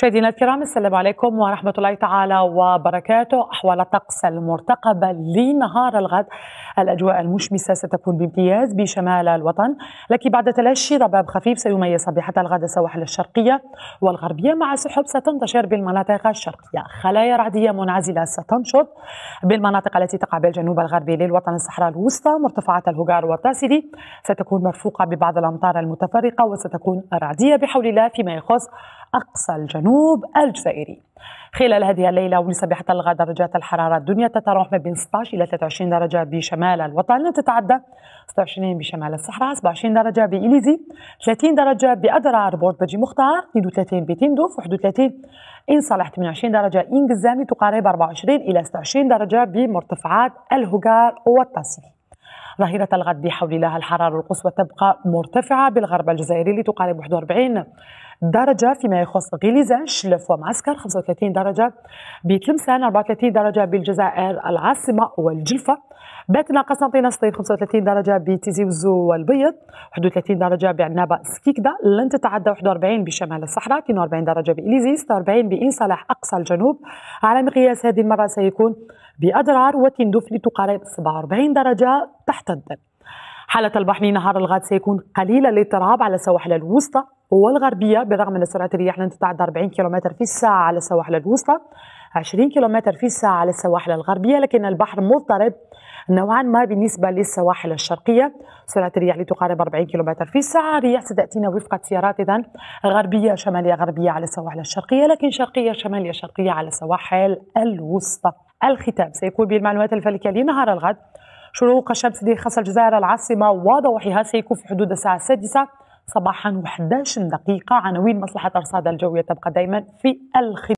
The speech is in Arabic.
مشاهدينا الكرام السلام عليكم ورحمة الله تعالى وبركاته أحوال الطقس المرتقبة لنهار الغد الأجواء المشمسة ستكون بامتياز بشمال الوطن لكن بعد تلاشي ضباب خفيف سيميز صبيحة الغد السواحل الشرقية والغربية مع سحب ستنتشر بالمناطق الشرقية خلايا رعدية منعزلة ستنشط بالمناطق التي تقع بالجنوب الغربي للوطن الصحراء الوسطى مرتفعات الهجار والتاسدي ستكون مرفوقة ببعض الأمطار المتفرقة وستكون رعدية بحول الله فيما يخص أقصى الجنوب الجزائري خلال هذه الليلة ونصف حتى الغد درجات الحرارة الدنيا تتراوح ما بين 16 إلى 23 درجة بشمال الوطن تتعدى 26 بشمال الصحراء 27 درجة بإليزي 30 درجة بأدرار بورد بجي مختار 32 بتندوف 31 إن صالح 28 درجة إنجزامي تقارب 24 إلى 26 درجة بمرتفعات الهجار والتصيف ظهيرة الغد بحول الله الحرارة القصوى تبقى مرتفعة بالغرب الجزائري لتقارب 41 درجة فيما يخص غليزان شلف ومعسكر 35 درجة بتلمسان 34 درجة بالجزائر العاصمة والجلفة باتنا قسنطينة سطيف 35 درجة بتيزي وزو والبيض 31 درجة بعنابة سكيكدا لن تتعدى 41 بشمال الصحراء 42 درجة بإليزي 46 بإن صلاح أقصى الجنوب على مقياس هذه المرة سيكون بأدرار وتندف لتقارب 47 درجة تحت الظل حالة البحر نهار الغد سيكون قليل الاضطراب على السواحل الوسطى والغربية بالرغم من سرعة الرياح لن تتعدى 40 كم في الساعة على السواحل الوسطى 20 كم في الساعة على السواحل الغربية لكن البحر مضطرب نوعا ما بالنسبة للسواحل الشرقية سرعة الرياح لتقارب 40 كم في الساعة الرياح ستأتينا وفق التيارات إذا غربية شمالية غربية على السواحل الشرقية لكن شرقية شمالية شرقية على السواحل الوسطى الختام سيكون بالمعلومات الفلكية لنهار الغد شروق الشمس لخص الجزائر العاصمة وضوحها سيكون في حدود الساعة السادسة صباحا 11 دقيقة عناوين مصلحة أرصاد الجوية تبقى دائما في الختام